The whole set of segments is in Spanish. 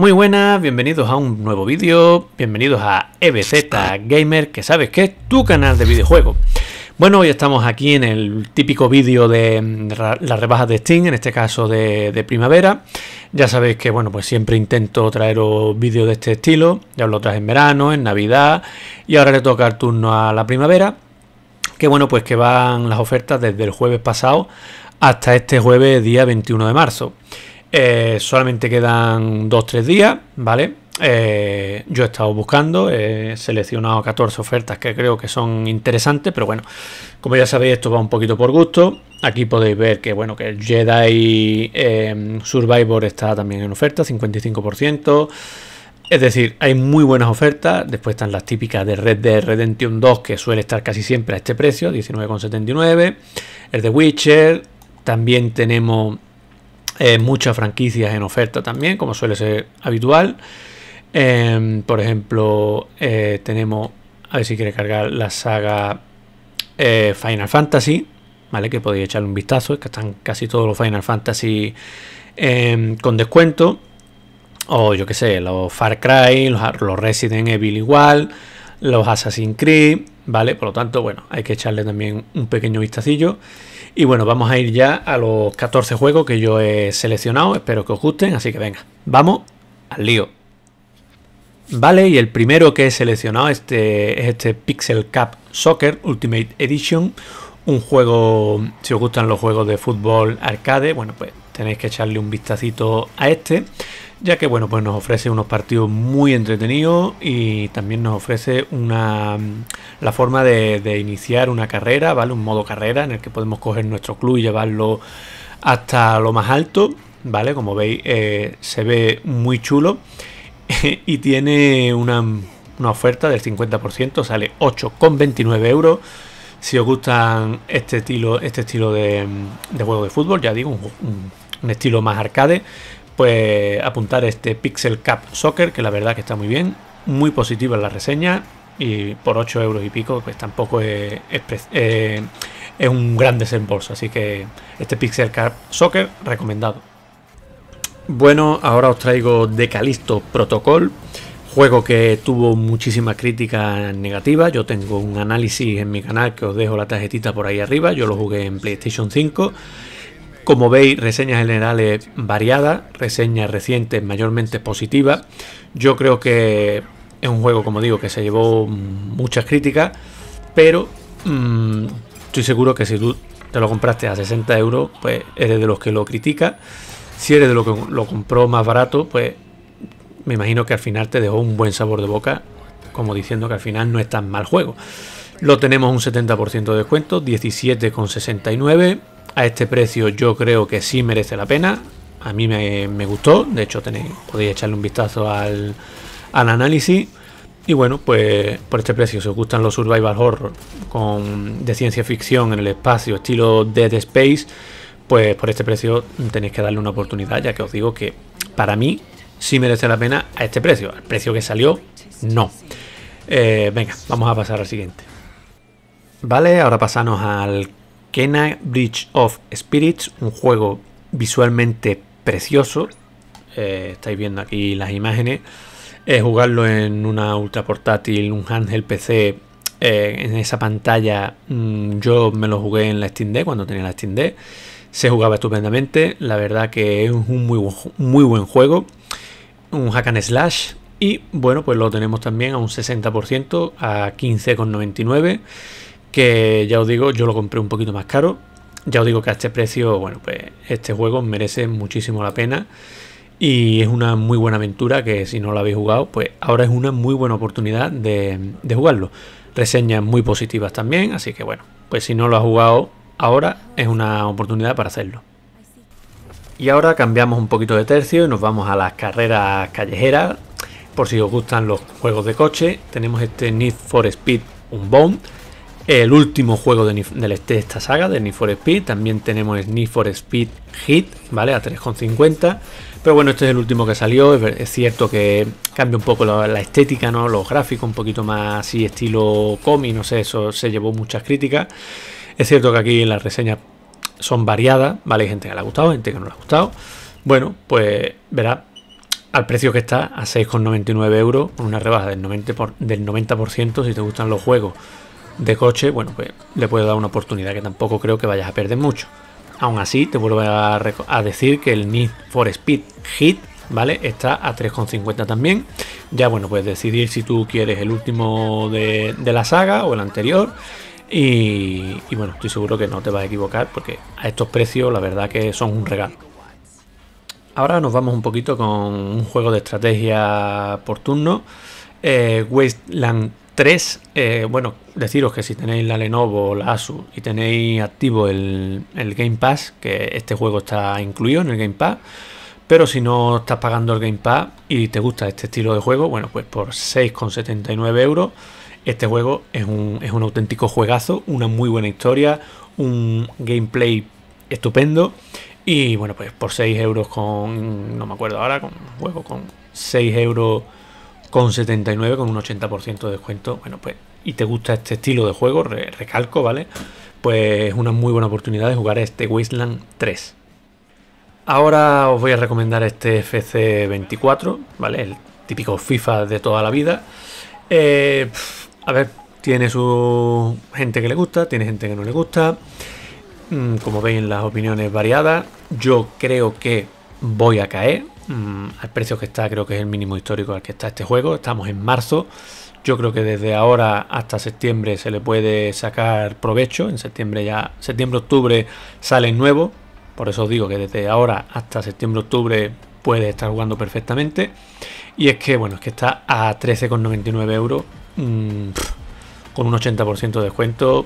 Muy buenas, bienvenidos a un nuevo vídeo, bienvenidos a EBZ Gamer, que sabes que es tu canal de videojuegos. Bueno, hoy estamos aquí en el típico vídeo de mm, las rebajas de Steam, en este caso de, de, primavera. Ya sabéis que, bueno, pues siempre intento traeros vídeos de este estilo, ya os lo traje en verano, en Navidad, y ahora le toca el turno a la primavera. Que bueno, pues que van las ofertas desde el jueves pasado hasta este jueves, día 21 de marzo. Eh, solamente quedan 2-3 días, ¿vale? Eh, yo he estado buscando, he seleccionado 14 ofertas que creo que son interesantes, pero bueno, como ya sabéis, esto va un poquito por gusto. Aquí podéis ver que bueno, que el Jedi eh, Survivor está también en oferta, 55%. Es decir, hay muy buenas ofertas. Después están las típicas de Red Dead Redemption 2, que suele estar casi siempre a este precio, 19,79. El de Witcher. También tenemos eh, muchas franquicias en oferta también, como suele ser habitual. Em, por ejemplo, eh, tenemos, a ver si quiere cargar la saga eh, Final Fantasy, ¿vale? Que podéis echarle un vistazo, es que están casi todos los Final Fantasy em, con descuento. O yo que sé, los Far Cry, los, los Resident Evil igual, los Assassin's Creed, ¿vale? Por lo tanto, bueno, hay que echarle también un pequeño vistacillo. Y bueno, vamos a ir ya a los 14 juegos que yo he seleccionado. Espero que os gusten, así que venga, vamos al lío. Vale, y el primero que he seleccionado este, es este Pixel Cup Soccer Ultimate Edition. Un juego, si os gustan los juegos de fútbol arcade, bueno, pues tenéis que echarle un vistacito a este ya que bueno, pues nos ofrece unos partidos muy entretenidos y también nos ofrece una mm, la forma de, iniciar una carrera, ¿vale? Un modo carrera en el que podemos coger nuestro club y llevarlo hasta lo más alto, ¿vale? Como veis, eh, se ve muy chulo y tiene una, oferta del 50%, sale 8,29 euros. Si os gustan este estilo, este estilo de, juego de fútbol, ya digo, un estilo más arcade, apuntar este Pixel Cup Soccer, que la verdad que está muy bien, muy positiva en la reseña y por 8 euros y pico, pues tampoco eh, es, un gran desembolso. Así que este Pixel Cup Soccer recomendado. Bueno, ahora os traigo de Protocol. Juego que tuvo muchísima crítica negativa. Yo tengo un análisis en mi canal que os dejo la tarjetita por ahí arriba. Yo lo jugué en PlayStation 5 como veis, reseñas generales variadas, reseñas recientes mayormente positivas. Yo creo que es un juego, como digo, que se llevó muchas críticas, pero mm, estoy seguro que si tú te lo compraste a 60 euros, pues eres de los que lo critica. Si eres de los que lo compró más barato, pues me imagino que al final te dejó un buen sabor de boca, como diciendo que al final no es tan mal juego. Lo tenemos un 70% de descuento, 17,69. A este precio yo creo que sí merece la pena. A mí me, gustó. De hecho, tenéis, podéis echarle un vistazo al, análisis. Y bueno, pues por este precio, si os gustan los survival horror con, de ciencia ficción en el espacio, estilo Dead Space, pues por este precio tenéis que darle una oportunidad, ya que os digo que para mí sí merece la pena a este precio. Al precio que salió, no. Eh, venga, vamos a pasar al siguiente. Vale, ahora pasamos al Kena Bridge of Spirits, un juego visualmente precioso. Eh, estáis viendo aquí las imágenes. Eh, jugarlo en una ultra portátil, un handheld PC, eh, en esa pantalla. Mm, yo me lo jugué en la Steam Deck cuando tenía la Steam D. Se jugaba estupendamente. La verdad que es un muy, muy buen juego. Un hack and slash. Y bueno, pues lo tenemos también a un 60%, a 15,99 que ya os digo, yo lo compré un poquito más caro. Ya os digo que a este precio, bueno, pues este juego merece muchísimo la pena y es una muy buena aventura que si no lo habéis jugado, pues ahora es una muy buena oportunidad de, de jugarlo. Reseñas muy positivas también, así que bueno, pues si no lo has jugado ahora es una oportunidad para hacerlo. Y ahora cambiamos un poquito de tercio y nos vamos a las carreras callejeras. Por si os gustan los juegos de coche, tenemos este Need for Speed Unbound, el último juego este de, esta saga, de Need for Speed. También tenemos Need for Speed Hit, ¿vale? A 3,50. Pero bueno, este es el último que salió. Es, cierto que cambia un poco la, estética, ¿no? Los gráficos, un poquito más así, estilo cómic, no sé, eso se llevó muchas críticas. Es cierto que aquí en las reseñas son variadas, ¿vale? Hay gente que le ha gustado, gente que no le ha gustado. Bueno, pues verá, al precio que está, a 6,99 euros, con una rebaja del del 90 si te gustan los juegos de coche, bueno, pues le puedo dar una oportunidad que tampoco creo que vayas a perder mucho. Aún así, te vuelvo a, decir que el Need for Speed Hit, ¿vale? Está a 3,50 también. Ya, bueno, puedes decidir si tú quieres el último de, la saga o el anterior. Y, bueno, estoy seguro que no te vas a equivocar porque a estos precios la verdad que son un regalo. Ahora nos vamos un poquito con un juego de estrategia por turno. Eh, Wasteland 3, eh, bueno, deciros que si tenéis la Lenovo o la Asus y tenéis activo el, Game Pass, que este juego está incluido en el Game Pass, pero si no estás pagando el Game Pass y te gusta este estilo de juego, bueno, pues por 6,79 euros, este juego es un, es un auténtico juegazo, una muy buena historia, un gameplay estupendo. Y bueno, pues por 6 euros con, no me acuerdo ahora, con juego con 6 euros con 79, con un 80% de descuento. Bueno, pues, y te gusta este estilo de juego, recalco, ¿vale? Pues es una muy buena oportunidad de jugar este Wasteland 3. Ahora os voy a recomendar este FC24, ¿vale? El típico FIFA de toda la vida. Eh, a ver, tiene su gente que le gusta, tiene gente que no le gusta. Mm, como veis, las opiniones variadas. Yo creo que voy a caer, Mm, al precio que está, creo que es el mínimo histórico al que está este juego. Estamos en marzo. Yo creo que desde ahora hasta septiembre se le puede sacar provecho. En septiembre ya, septiembre-octubre sale nuevo. Por eso os digo que desde ahora hasta septiembre-octubre puede estar jugando perfectamente. Y es que, bueno, es que está a 13,99 euros. Mm, con un 80% de descuento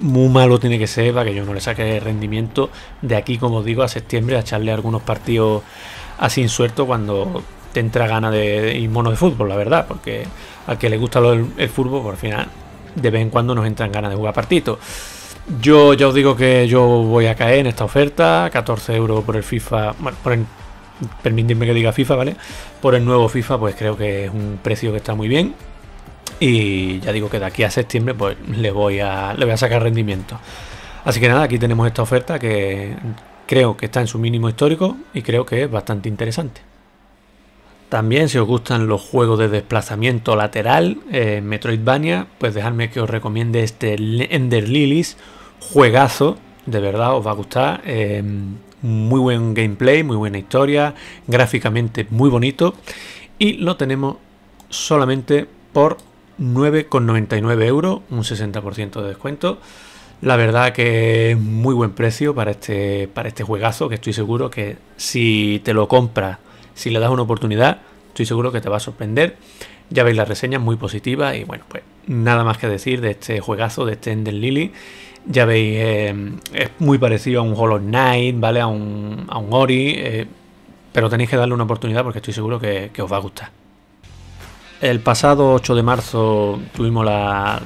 muy malo tiene que ser para que yo no le saque rendimiento de aquí, como digo, a septiembre, a echarle algunos partidos así suerto cuando te entra gana de ir mono de fútbol, la verdad, porque al que le gusta el, fútbol, por final, de vez en cuando nos entran ganas de jugar partidos. Yo ya os digo que yo voy a caer en esta oferta, 14 euros por el FIFA, bueno, que diga FIFA, ¿vale? Por el nuevo FIFA, pues creo que es un precio que está muy bien. Y ya digo que de aquí a septiembre pues le voy a, le voy a sacar rendimiento. Así que nada, aquí tenemos esta oferta que creo que está en su mínimo histórico y creo que es bastante interesante. También si os gustan los juegos de desplazamiento lateral, eh, Metroidvania, pues dejadme que os recomiende este Ender Lilies, juegazo, de verdad os va a gustar. Em, muy buen gameplay, muy buena historia, gráficamente muy bonito y lo tenemos solamente por 9,99 euros, un 60% de descuento. La verdad que es muy buen precio para este, para este juegazo, que estoy seguro que si te lo compras, si le das una oportunidad, estoy seguro que te va a sorprender. Ya veis la reseña, muy positiva y bueno, pues nada más que decir de este juegazo de este Ender Lily. Ya veis, eh, es muy parecido a un Hollow Knight, ¿vale? A un, a Ori, eh, pero tenéis que darle una oportunidad porque estoy seguro que os va a gustar. El pasado 8 de marzo tuvimos la,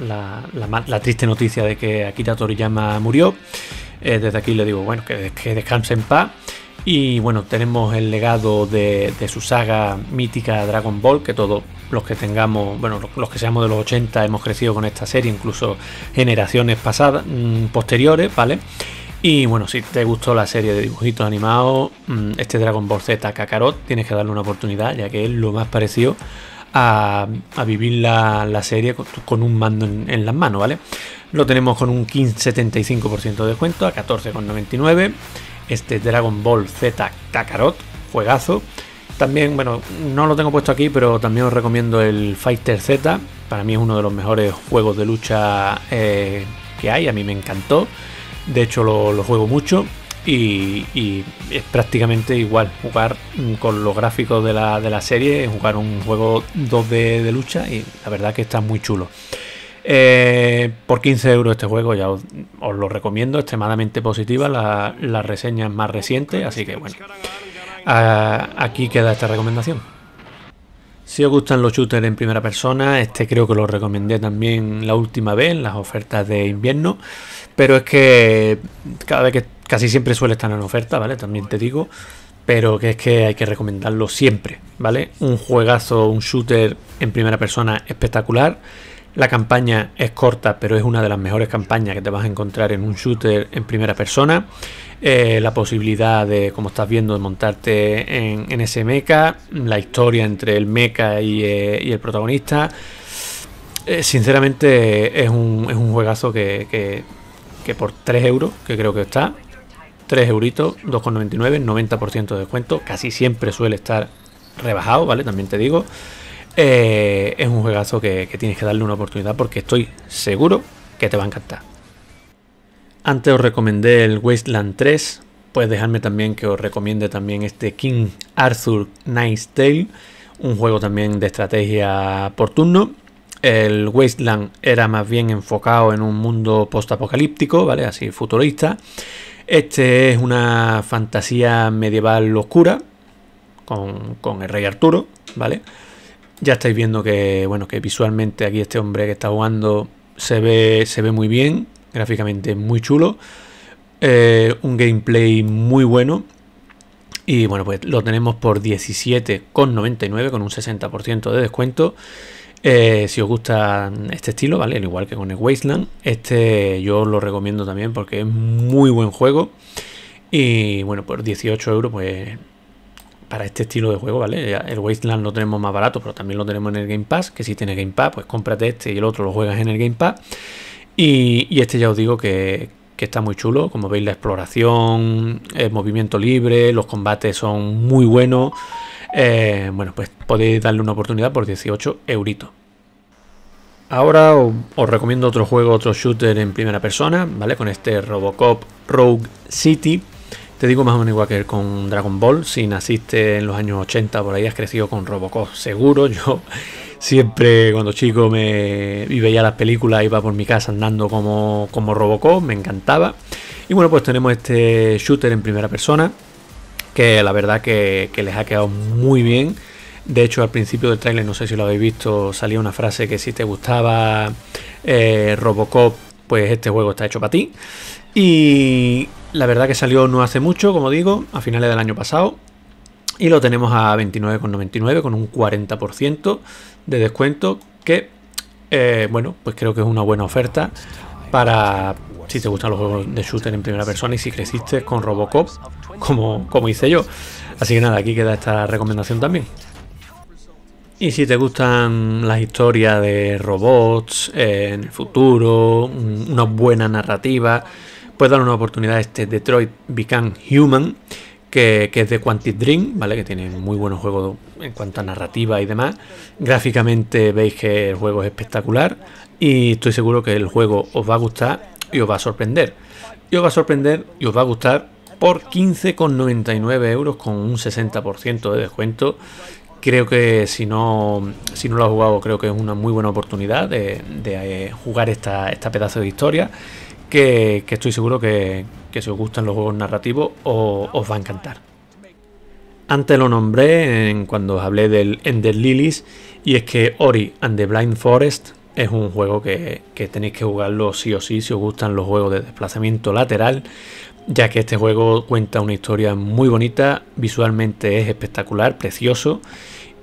triste noticia de que Akira Toriyama murió. Eh, desde aquí le digo, bueno, que, que, descanse en paz. Y bueno, tenemos el legado de, su saga mítica Dragon Ball, que todos los que tengamos, bueno, los, que seamos de los 80 hemos crecido con esta serie, incluso generaciones pasadas, mm, posteriores, ¿vale? Y bueno, si te gustó la serie de dibujitos animados, mm, este Dragon Ball Z Kakarot, tienes que darle una oportunidad, ya que es lo más parecido a, vivir la, serie con, un mando en, las manos, ¿vale? Lo tenemos con un 15,75% 75% de descuento a 14,99. Este Dragon Ball Z Kakarot, juegazo. También, bueno, no lo tengo puesto aquí, pero también os recomiendo el Fighter Z. Para mí es uno de los mejores juegos de lucha eh, que hay. A mí me encantó. De hecho, lo juego mucho. Y, es prácticamente igual jugar con los gráficos de la, de la serie, jugar un juego 2D de, lucha y la verdad que está muy chulo. Eh, por 15 euros este juego, ya os, lo recomiendo, extremadamente positiva la, las reseñas más reciente así que bueno, aquí queda esta recomendación. Si os gustan los shooters en primera persona, este creo que lo recomendé también la última vez en las ofertas de invierno, pero es que cada vez que Casi siempre suele estar en oferta, ¿vale? También te digo. Pero que es que hay que recomendarlo siempre, ¿vale? Un juegazo, un shooter en primera persona espectacular. La campaña es corta, pero es una de las mejores campañas que te vas a encontrar en un shooter en primera persona. Eh, la posibilidad de, como estás viendo, de montarte en, ese mecha, la historia entre el mecha y, eh, el protagonista. Eh, sinceramente, es un, juegazo que, que por 3 euros, que creo que está, 3 euritos, 2,99, 90% de descuento, casi siempre suele estar rebajado, ¿vale? También te digo. Eh, es un juegazo que, tienes que darle una oportunidad porque estoy seguro que te va a encantar. Antes os recomendé el Wasteland 3, puedes dejarme también que os recomiende también este King Arthur Nights Tale, un juego también de estrategia por turno. El Wasteland era más bien enfocado en un mundo postapocalíptico, ¿vale? Así futurista. Este es una fantasía medieval oscura con, el rey Arturo, ¿vale? Ya estáis viendo que, bueno, que visualmente aquí este hombre que está jugando se ve, se ve muy bien, gráficamente muy chulo, eh, un gameplay muy bueno. Y bueno, pues lo tenemos por 17,99 con un 60% de descuento. Eh, si os gusta este estilo, ¿vale? Al igual que con el Wasteland. Este yo lo recomiendo también porque es muy buen juego. Y bueno, por 18 euros, pues para este estilo de juego, ¿vale? El Wasteland lo tenemos más barato, pero también lo tenemos en el Game Pass. Que si tiene Game Pass, pues cómprate este y el otro lo juegas en el Game Pass. Y, este ya os digo que, que está muy chulo. Como veis, la exploración, el movimiento libre, los combates son muy buenos. Eh, bueno, pues podéis darle una oportunidad por 18 euritos. Ahora os, recomiendo otro juego, otro shooter en primera persona, ¿vale? Con este Robocop Rogue City. Te digo más o menos igual que con Dragon Ball. Si naciste en los años 80 por ahí has crecido con Robocop seguro. Yo siempre cuando chico me veía las películas iba por mi casa andando como, como Robocop, me encantaba. Y bueno, pues tenemos este shooter en primera persona la verdad que, les ha quedado muy bien. De hecho, al principio del tráiler, no sé si lo habéis visto, salía una frase que si te gustaba eh, Robocop, pues este juego está hecho para ti. Y la verdad que salió no hace mucho, como digo, a finales del año pasado. Y lo tenemos a 29,99 con un 40% de descuento que, eh, bueno, pues creo que es una buena oferta para, si te gustan los juegos de shooter en primera persona y si creciste con Robocop, como, como hice yo. Así que nada, aquí queda esta recomendación también. Y si te gustan las historias de robots eh, en el futuro, una buena narrativa, puedes dar una oportunidad a este Detroit Become Human, que, es de Quantic Dream, ¿vale? Que tiene muy buenos juegos en cuanto a narrativa y demás. Gráficamente veis que el juego es espectacular y estoy seguro que el juego os va a gustar y os va a sorprender. Y os va a sorprender y os va a gustar por 15,99 euros con un 60% de descuento. Creo que si no, si no lo ha jugado, creo que es una muy buena oportunidad de, eh, jugar esta, esta pedazo de historia. Que, estoy seguro que, que, si os gustan los juegos narrativos os va a encantar. Antes lo nombré en, cuando os hablé del Ender Lilies y es que Ori and the Blind Forest es un juego que, tenéis que jugarlo sí o sí si os gustan los juegos de desplazamiento lateral, ya que este juego cuenta una historia muy bonita, visualmente es espectacular, precioso,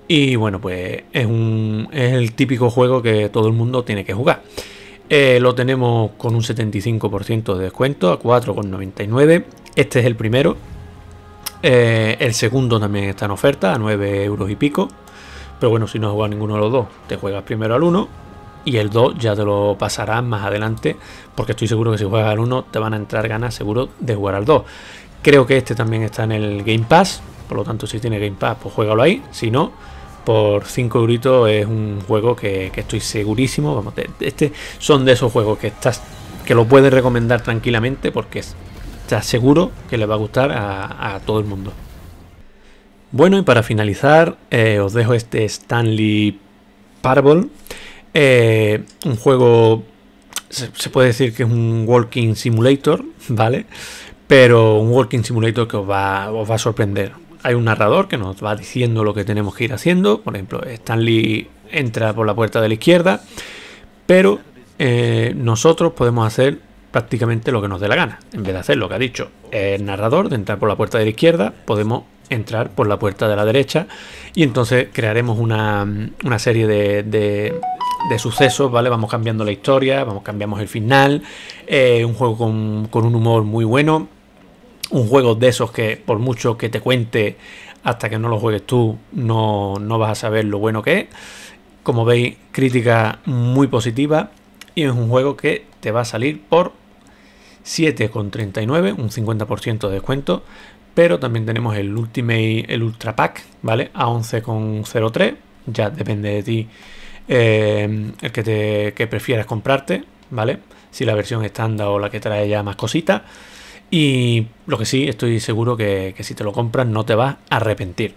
y bueno, pues es, un, el típico juego que todo el mundo tiene que jugar. Eh, lo tenemos con un 75% de descuento a 4,99. Este es el primero. Eh, el segundo también está en oferta a 9 euros y pico. Pero bueno, si no juegas ninguno de los dos, te juegas primero al 1 y el 2 ya te lo pasarás más adelante, porque estoy seguro que si juegas al 1 te van a entrar ganas seguro de jugar al 2. Creo que este también está en el Game Pass, por lo tanto si tiene Game Pass pues juégalo ahí, si no, por 5 euritos es un juego que, estoy segurísimo, vamos, este son de esos juegos que estás que lo puedes recomendar tranquilamente porque estás seguro que le va a gustar a, todo el mundo. Bueno, y para finalizar, eh, os dejo este Stanley Parable, eh, un juego, se, puede decir que es un walking simulator, ¿vale? Pero un walking simulator que os va, os va a sorprender. Hay un narrador que nos va diciendo lo que tenemos que ir haciendo. Por ejemplo, Stanley entra por la puerta de la izquierda, pero eh, nosotros podemos hacer prácticamente lo que nos dé la gana. En vez de hacer lo que ha dicho el narrador, de entrar por la puerta de la izquierda, podemos entrar por la puerta de la derecha y entonces crearemos una, una serie de, de sucesos, ¿vale? Vamos cambiando la historia, vamos cambiamos el final. Eh, un juego con, un humor muy bueno. Un juego de esos que por mucho que te cuente hasta que no lo juegues tú no, no, vas a saber lo bueno que es. Como veis, crítica muy positiva y es un juego que te va a salir por 7,39, un 50% de descuento. Pero también tenemos el Ultimate, el Ultra Pack, ¿vale? A 11,03, ya depende de ti Em, el que, te, prefieras comprarte, ¿vale? Si la versión estándar o la que trae ya más cositas. Y lo que sí, estoy seguro que, si te lo compras no te vas a arrepentir.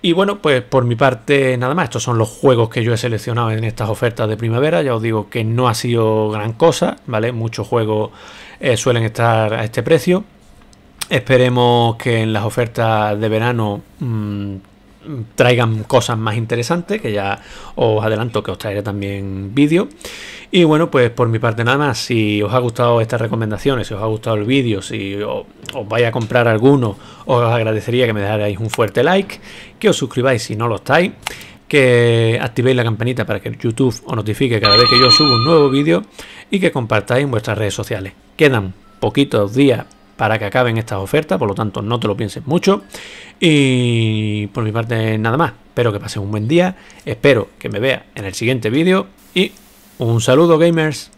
Y bueno, pues por mi parte nada más, estos son los juegos que yo he seleccionado en estas ofertas de primavera, ya os digo que no ha sido gran cosa, ¿vale? Muchos juegos eh, suelen estar a este precio. Esperemos que en las ofertas de verano mm, traigan cosas más interesantes, que ya os adelanto que os traeré también vídeo. Y bueno, pues por mi parte nada más, si os ha gustado estas recomendaciones, si os ha gustado el vídeo, si os, vais a comprar alguno, os agradecería que me dejarais un fuerte like, que os suscribáis si no lo estáis, que activéis la campanita para que YouTube os notifique cada vez que yo subo un nuevo vídeo y que compartáis en vuestras redes sociales. Quedan poquitos días para que acaben estas ofertas, por lo tanto no te lo pienses mucho. Y por mi parte nada más, espero que pases un buen día, espero que me veas en el siguiente vídeo y un saludo gamers.